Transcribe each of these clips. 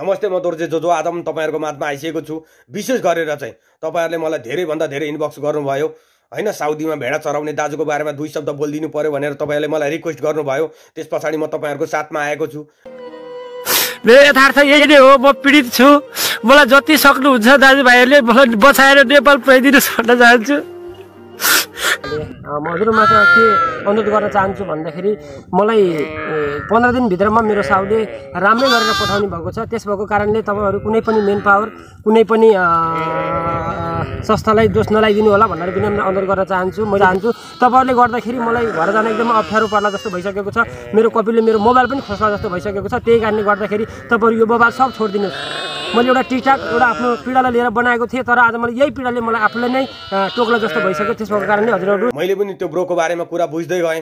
नमस्ते म दोर्जे जोजो जो आदम तपाईँहरूको माझमा आइसकेको छु विशेष गरेर चाहिँ तपाईँहरूले मलाई धेरैभन्दा धेरै इनबक्स गर्नुभयो होइन साउदीमा भेडा चराउने दाजुको बारेमा दुई शब्द बोलिदिनु पऱ्यो भनेर तपाईँहरूले मलाई रिक्वेस्ट गर्नुभयो त्यस पछाडि म तपाईँहरूको साथमा आएको छु मेरो यथार्थ यही नै हो म पीडित छु मलाई जति सक्नुहुन्छ दाजुभाइहरूले मलाई बचाएर नेपाल पुऱ्याइदिनुहोस् भन्न चाहन्छु म हजुरमाथि के अनुरोध गर्न चाहन्छु भन्दाखेरि मलाई पन्ध्र दिनभित्रमा मेरो साउले राम्रै गरेर पठाउने भएको छ त्यस भएको कारणले तपाईँहरू कुनै पनि मेन पावर कुनै पनि संस्थालाई दोष नलाइदिनु होला भनेर विनम्र अनुरोध गर्न चाहन्छु म चाहन्छु तपाईँहरूले गर्दाखेरि मलाई घर जान एकदमै अप्ठ्यारो पर्ला जस्तो भइसकेको छ मेरो कपीले मेरो मोबाइल पनि खोस्ला जस्तो भइसकेको छ त्यही कारणले गर्दाखेरि तपाईँहरू यो मोबाइल सब छोडिदिनुहोस् मैले एउटा टिकटक एउटा आफ्नो पीडालाई लिएर बनाएको थिएँ तर आज मैले यही पीडाले मलाई आफूलाई नै टोक्ला जस्तो भइसक्यो त्यसको कारणले हजुरहरू मैले पनि त्यो ब्रोको बारेमा कुरा बुझ्दै गएँ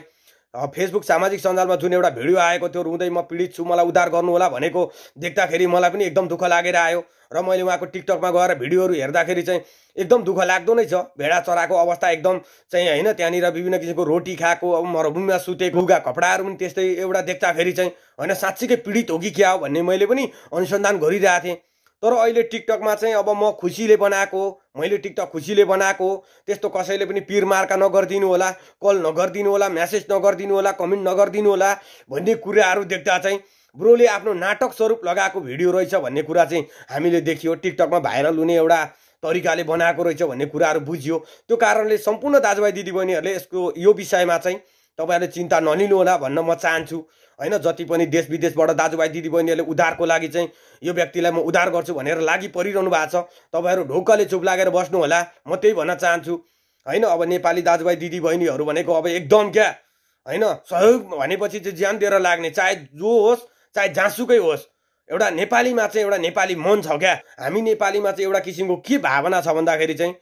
फेसबुक सामाजिक सञ्जालमा जुन एउटा भिडियो आएको थियो रुँदै म पीडित छु मलाई उद्धार गर्नु होला भनेको देख्दाखेरि मलाई पनि एकदम दुःख लागेर आयो र मैले उहाँको टिकटकमा गएर भिडियोहरू हेर्दाखेरि चाहिँ एकदम दुःख लाग्दो नै छ भेडा चराको अवस्था एकदम चाहिँ होइन त्यहाँनिर विभिन्न किसिमको रोटी खाएको अब मरुभूमिमा सुतेको लुगा कपडाहरू पनि त्यस्तै एउटा देख्दाखेरि चाहिँ होइन साँच्चीकै पीडित हो कि क्या हो भन्ने मैले पनि अनुसन्धान गरिरहेको थिएँ तर अहिले टिकटकमा चाहिँ अब म खुसीले बनाएको मैले टिकटक खुसीले बनाएको त्यस्तो कसैले पनि पिर मार्का नगरिदिनु होला कल नगरिदिनु होला म्यासेज नगरिदिनु होला कमेन्ट नगरिदिनु होला भन्ने कुराहरू देख्दा चाहिँ ब्रोले आफ्नो नाटक स्वरूप लगाएको भिडियो रहेछ भन्ने कुरा चाहिँ हामीले देखियो टिकटकमा भाइरल हुने एउटा तरिकाले बनाएको रहेछ भन्ने कुराहरू बुझियो त्यो कारणले सम्पूर्ण दाजुभाइ दिदीबहिनीहरूले यसको यो विषयमा चाहिँ तपाईँहरूले चिन्ता नलिनुहोला भन्न म चाहन्छु होइन जति पनि देश विदेशबाट दाजुभाइ दिदीबहिनीहरूले उधारको लागि चाहिँ यो व्यक्तिलाई म उधार गर्छु भनेर लागि परिरहनु भएको छ तपाईँहरू ढोकाले चुप लागेर बस्नुहोला म त्यही भन्न चाहन्छु होइन अब नेपाली दाजुभाइ दिदीबहिनीहरू भनेको अब एकदम क्या होइन सहयोग भनेपछि चाहिँ ज्यान दिएर लाग्ने चाहे जो होस् चाहे जहाँसुकै होस् एउटा नेपालीमा चाहिँ एउटा नेपाली मन छ क्या हामी नेपालीमा चाहिँ एउटा किसिमको के भावना छ भन्दाखेरि चाहिँ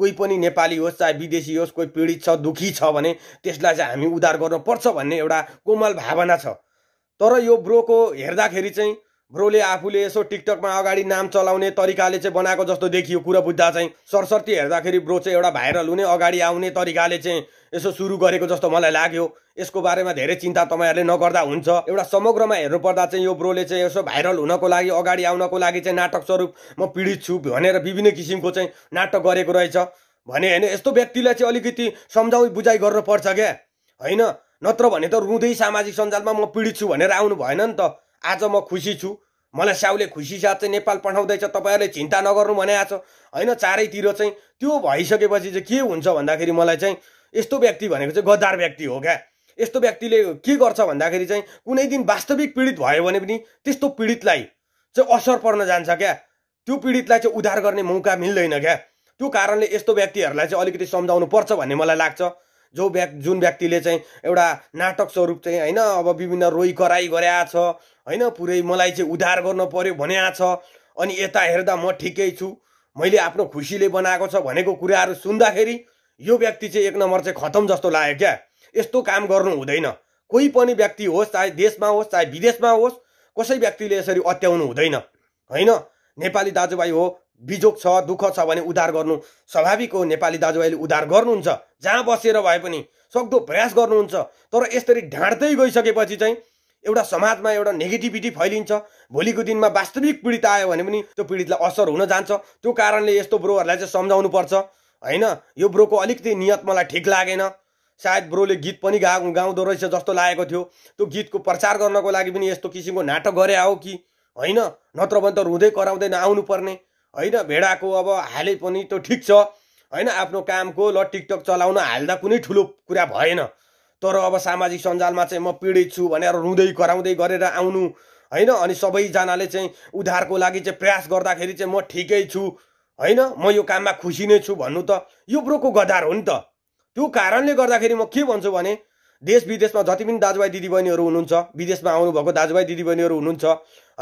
कोही पनि नेपाली होस् चाहे विदेशी होस् कोही पीडित छ दुःखी छ भने त्यसलाई चाहिँ हामी उद्धार गर्नुपर्छ भन्ने एउटा कोमल भावना छ तर यो ब्रोको हेर्दाखेरि चाहिँ ब्रोले आफूले यसो टिकटकमा अगाडि नाम चलाउने तरिकाले चाहिँ बनाएको जस्तो देखियो कुरा बुझ्दा चाहिँ सरस्वती हेर्दाखेरि ब्रो चाहिँ एउटा भाइरल हुने अगाडि आउने तरिकाले चाहिँ यसो सुरु गरेको जस्तो मलाई लाग्यो यसको बारेमा धेरै चिन्ता तपाईँहरूले नगर्दा हुन्छ एउटा समग्रमा हेर्नुपर्दा चाहिँ यो ब्रोले चाहिँ यसो भाइरल हुनको लागि अगाडि आउनको लागि चाहिँ नाटक स्वरूप म पीडित छु भनेर विभिन्न किसिमको चाहिँ नाटक गरेको रहेछ भने होइन यस्तो व्यक्तिलाई चाहिँ अलिकति सम्झाउ बुझाइ गर्नुपर्छ क्या होइन नत्र भने त रुँदै सामाजिक सञ्जालमा म पीडित छु भनेर आउनु भएन नि त आज म खुसी छु मलाई साउले खुसी साथ चाहिँ नेपाल पठाउँदैछ तपाईँहरूले चिन्ता नगर्नु भने आएको छ होइन चारैतिर चाहिँ त्यो भइसकेपछि चाहिँ के हुन्छ भन्दाखेरि मलाई चाहिँ यस्तो व्यक्ति भनेको चाहिँ गद्दार व्यक्ति हो क्या यस्तो व्यक्तिले के गर्छ भन्दाखेरि चाहिँ कुनै दिन वास्तविक पीडित भयो भने पनि त्यस्तो पीडितलाई चाहिँ असर पर्न जान्छ क्या त्यो पीडितलाई चाहिँ उद्धार गर्ने मौका मिल्दैन क्या त्यो कारणले यस्तो व्यक्तिहरूलाई चाहिँ अलिकति सम्झाउनु पर्छ भन्ने मलाई लाग्छ जो व्यक्ति जुन व्यक्तिले चाहिँ एउटा नाटक स्वरूप चाहिँ होइन अब विभिन्न रोइ कराई गरे छ होइन पुरै मलाई चाहिँ उधार गर्नु पऱ्यो भने छ अनि यता हेर्दा म ठिकै छु मैले आफ्नो खुसीले बनाएको छ भनेको कुराहरू सुन्दाखेरि यो व्यक्ति चाहिँ एक नम्बर चाहिँ खतम जस्तो लाग्यो क्या यस्तो काम गर्नु हुँदैन कोही पनि व्यक्ति होस् चाहे देशमा होस् चाहे विदेशमा होस् कसै व्यक्तिले यसरी अत्याउनु हुँदैन होइन नेपाली दाजुभाइ हो बिजोक छ दुःख छ भने उद्धार गर्नु स्वाभाविक हो नेपाली दाजुभाइले उद्धार गर्नुहुन्छ जहाँ बसेर भए पनि सक्दो प्रयास गर्नुहुन्छ तर यसरी ढाँट्दै गइसकेपछि चाहिँ एउटा समाजमा एउटा नेगेटिभिटी फैलिन्छ भोलिको दिनमा वास्तविक पीडित आयो भने पनि त्यो पीडितलाई असर हुन जान्छ त्यो कारणले यस्तो ब्रोहरूलाई चाहिँ सम्झाउनु पर्छ होइन यो ब्रोको अलिकति नियत मलाई ठिक लागेन सायद ब्रोले गीत पनि गा गाउँदो रहेछ जस्तो लागेको थियो त्यो गीतको प्रचार गर्नको लागि पनि यस्तो किसिमको नाटक गरे हो कि होइन नत्र भने त रुँदै कराउँदै नआउनु पर्ने होइन भेडाको अब हाले पनि त ठिक छ होइन आफ्नो कामको ल टिकटक चलाउन हाल्दा कुनै ठुलो कुरा भएन तर अब सामाजिक सञ्जालमा चाहिँ म पीडित छु भनेर रुँदै कराउँदै गरेर आउनु होइन अनि सबैजनाले चाहिँ उद्धारको लागि चाहिँ प्रयास गर्दाखेरि चाहिँ म ठिकै छु होइन म यो काममा खुसी नै छु भन्नु त यो ब्रोको गदार हो नि त त्यो कारणले गर्दाखेरि म के भन्छु भने देश विदेशमा जति पनि दाजुभाइ दिदीबहिनीहरू हुनुहुन्छ विदेशमा आउनुभएको दाजुभाइ दिदीबहिनीहरू हुनुहुन्छ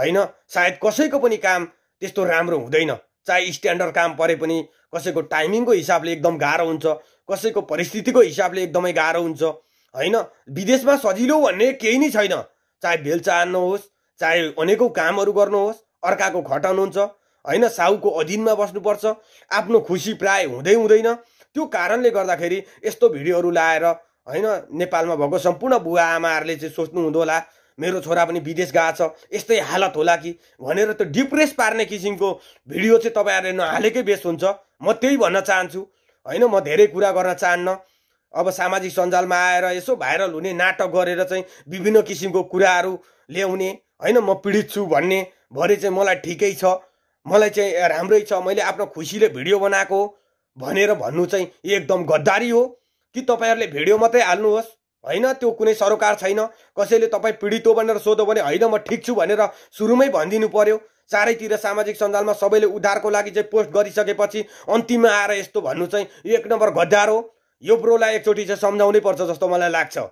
होइन सायद कसैको पनि काम त्यस्तो राम्रो हुँदैन चाहे स्ट्यान्डर्ड काम परे पनि कसैको टाइमिङको हिसाबले एकदम गाह्रो हुन्छ कसैको परिस्थितिको हिसाबले एकदमै गाह्रो हुन्छ होइन विदेशमा सजिलो भन्ने केही नै छैन चाहे भेल चाहनुहोस् चाहे अनेकौँ कामहरू गर्नुहोस् अर्काको खटाउनुहुन्छ होइन साहुको अधीनमा बस्नुपर्छ आफ्नो खुसी प्राय हुँदै हुँदैन त्यो कारणले गर्दाखेरि यस्तो भिडियोहरू लाएर होइन नेपालमा भएको सम्पूर्ण बुवा आमाहरूले चाहिँ सोच्नु हुँदो होला मेरो छोरा पनि विदेश गएको छ यस्तै हालत होला कि भनेर त्यो डिप्रेस पार्ने किसिमको भिडियो चाहिँ तपाईँहरूले नहालेकै बेस हुन्छ म त्यही भन्न चाहन्छु होइन म धेरै कुरा गर्न चाहन्न अब सामाजिक सञ्जालमा आएर यसो भाइरल हुने नाटक गरेर चाहिँ विभिन्न किसिमको कुराहरू ल्याउने होइन म पीडित छु भन्ने भरे चाहिँ मलाई ठिकै छ मलाई चाहिँ राम्रै छ मैले आफ्नो खुसीले भिडियो बनाएको भनेर भन्नु चाहिँ एकदम गद्दारी हो कि तपाईँहरूले भिडियो मात्रै हाल्नुहोस् होइन त्यो कुनै सरोकार छैन कसैले तपाईँ पीडित हो भनेर सोध्यो भने होइन म ठिक छु भनेर सुरुमै भनिदिनु पर्यो चारैतिर सामाजिक सञ्जालमा सबैले उद्धारको लागि चाहिँ पोस्ट गरिसकेपछि अन्तिममा आएर यस्तो भन्नु चाहिँ यो एक नम्बर गद्दार हो यो ब्रोलाई एकचोटि चाहिँ सम्झाउनै पर्छ जस्तो मलाई लाग्छ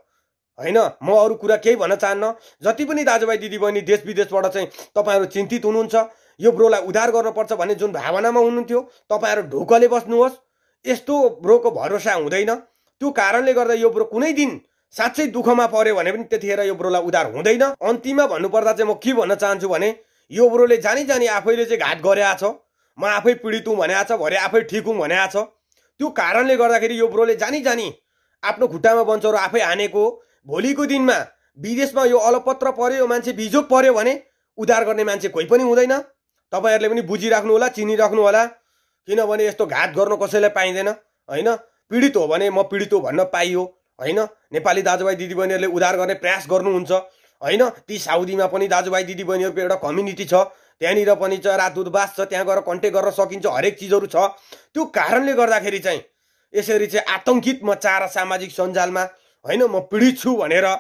होइन म अरू कुरा केही भन्न चाहन्न जति पनि दाजुभाइ दिदीबहिनी देश विदेशबाट चाहिँ तपाईँहरू चिन्तित हुनुहुन्छ यो ब्रोलाई उद्धार गर्नुपर्छ भन्ने जुन भावनामा हुनुहुन्थ्यो तपाईँहरू ढुकले बस्नुहोस् यस्तो ब्रोको भरोसा हुँदैन त्यो कारणले गर्दा यो ब्रो कुनै दिन साँच्चै दुःखमा पऱ्यो भने पनि त्यतिखेर यो ब्रोलाई उधार हुँदैन अन्तिममा भन्नुपर्दा चाहिँ म के भन्न चाहन्छु भने यो ब्रोले जानी जानी आफैले चाहिँ घाट गरे छ म आफै पीडित हुँ भने छ भरे आफै ठिक हुँ भने छ त्यो कारणले गर्दाखेरि यो ब्रोले जानी जानी आफ्नो खुट्टामा बन्छौँ आफै हानेको भोलिको दिनमा विदेशमा यो अलपत्र पऱ्यो यो मान्छे बिजोग पऱ्यो भने उधार गर्ने मान्छे कोही पनि हुँदैन तपाईँहरूले पनि बुझिराख्नु होला चिनिराख्नु होला किनभने यस्तो घात गर्नु कसैलाई पाइँदैन होइन पीडित हो भने म पीडित हो भन्न पाइयो होइन नेपाली दाजुभाइ दिदीबहिनीहरूले उधार गर्ने प्रयास गर्नुहुन्छ होइन ती साउदीमा पनि दाजुभाइ दिदीबहिनीहरूको एउटा कम्युनिटी छ त्यहाँनिर पनि छ राजदूतवास छ त्यहाँ गएर कन्ट्याक्ट गर्न सकिन्छ हरेक चिजहरू छ त्यो कारणले गर्दाखेरि चाहिँ यसरी चाहिँ आतङ्कित म चार सामाजिक सञ्जालमा होइन म पीडित छु भनेर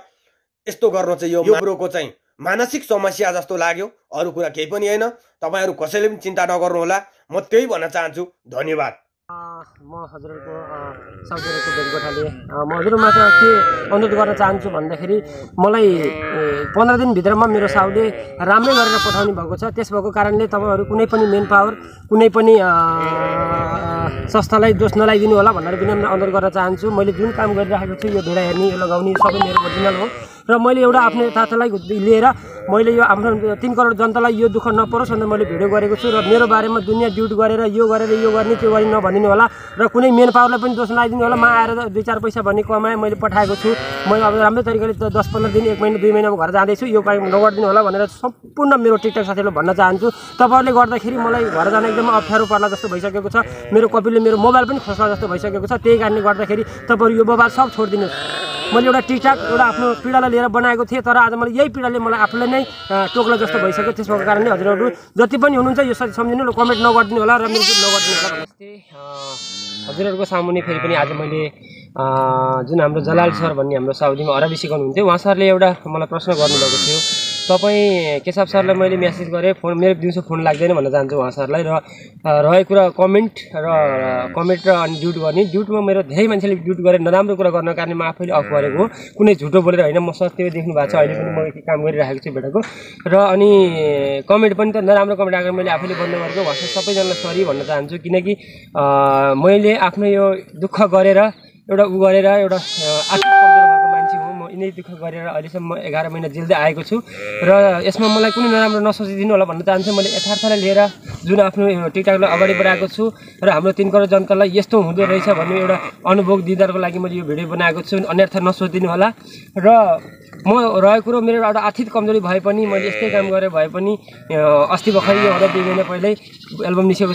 यस्तो गर्न चाहिँ यो ब्रोको चाहिँ मानसिक समस्या जस्तो लाग्यो अरू कुरा केही पनि होइन तपाईँहरू कसैले पनि चिन्ता नगर्नुहोला म त्यही भन्न चाहन्छु धन्यवाद म हजुरहरूको साउदी भेट गोठाले म हजुरमा चाहिँ के अनुरोध गर्न चाहन्छु भन्दाखेरि मलाई पन्ध्र दिनभित्रमा मेरो साउले राम्रै गरेर पठाउने भएको छ त्यस भएको कारणले तपाईँहरू कुनै पनि मेन पावर कुनै पनि संस्थालाई दोष नलाइदिनु होला भनेर विनम्र अनुरोध गर्न चाहन्छु मैले जुन काम गरिराखेको छु यो भेडा हेर्ने यो लगाउने सबै मेरो ओरिजिनल हो र मैले एउटा आफ्नो यथार्थलाई लिएर मैले यो आफ्नो तिन करोड जनतालाई यो दुःख नपरोस् भनेर मैले भिडियो गरेको छु र मेरो बारेमा दुनियाँ ड्युट गरेर यो गरेर यो गर्ने त्यो गर्ने नभनिदिनु होला र कुनै मेन पावरलाई पनि दोष नआइदिनु होला म आएर दुई चार पैसा भन्ने कमाएँ मैले पठाएको छु म अब राम्रो तरिकाले दस पन्ध्र दिन एक महिना दुई महिनामा घर जाँदैछु यो काम नगरिदिनु होला भनेर सम्पूर्ण मेरो टिकटक साथीहरूलाई भन्न चाहन्छु तपाईँहरूले गर्दाखेरि मलाई घर जान एकदम अप्ठ्यारो पर्ला जस्तो भइसकेको छ मेरो तपाईँले मेरो मोबाइल पनि खोस्ला जस्तो भइसकेको छ त्यही कारणले गर्दाखेरि तपाईँहरू यो मोबाइल सब छोडिदिनुहोस् मैले एउटा टिकटक एउटा आफ्नो पीडालाई लिएर बनाएको थिएँ तर आज मैले यही पीडाले मलाई आफूलाई नै टोक्ला जस्तो भइसक्यो त्यसको कारणले हजुरहरू जति पनि हुनुहुन्छ यो सबै सम्झिनु होला कमेन्ट नगरिदिनु होला र मेरो नगरिदिनु होला हजुरहरूको सामुने फेरि पनि आज मैले जुन हाम्रो जलाल सर भन्ने हाम्रो साउदीमा अरबी हुन्थ्यो उहाँ सरले एउटा मलाई प्रश्न गर्नुभएको थियो तपाईँ केशव सरलाई मैले म्यासेज गरेँ फोन मेरो दिउँसो फोन लाग्दैन भन्न चाहन्छु उहाँ सरलाई र रहेको कुरा कमेन्ट र कमेन्ट र अनि ड्युट गर्ने ड्युटमा मेरो धेरै मान्छेले ड्युट गरेर नराम्रो कुरा गर्नको कारणले म आफैले अफ गरेको mm. कुनै झुटो बोलेर होइन म सत्य देख्नु भएको छ अहिले पनि म काम गरिरहेको छु भेटेको र अनि कमेन्ट पनि त नराम्रो कमेन्ट आएको मैले आफैले बन्द गरेको उहाँसँग सबैजनालाई सरी भन्न चाहन्छु किनकि मैले आफ्नो यो दुःख गरेर एउटा उ गरेर एउटा यिनै दुःख गरेर अहिलेसम्म म एघार महिना जेल्दै आएको छु र यसमा मलाई कुनै नराम्रो नसोचिदिनु होला भन्न चाहन्छु मैले यथार्थलाई लिएर जुन आफ्नो टिकटकलाई अगाडि बढाएको छु र हाम्रो तिन करोड जनतालाई यस्तो हुँदो रहेछ भन्ने एउटा अनुभव दिँदाको लागि मैले यो भिडियो बनाएको छु अन्यर्थ नसोचिदिनु होला र म रहेको कुरो मेरो एउटा आर्थिक कमजोरी भए पनि मैले यस्तै काम गरेँ भए पनि अस्ति भर्खर हुँदा दुई महिना पहिल्यै एल्बम निस्केको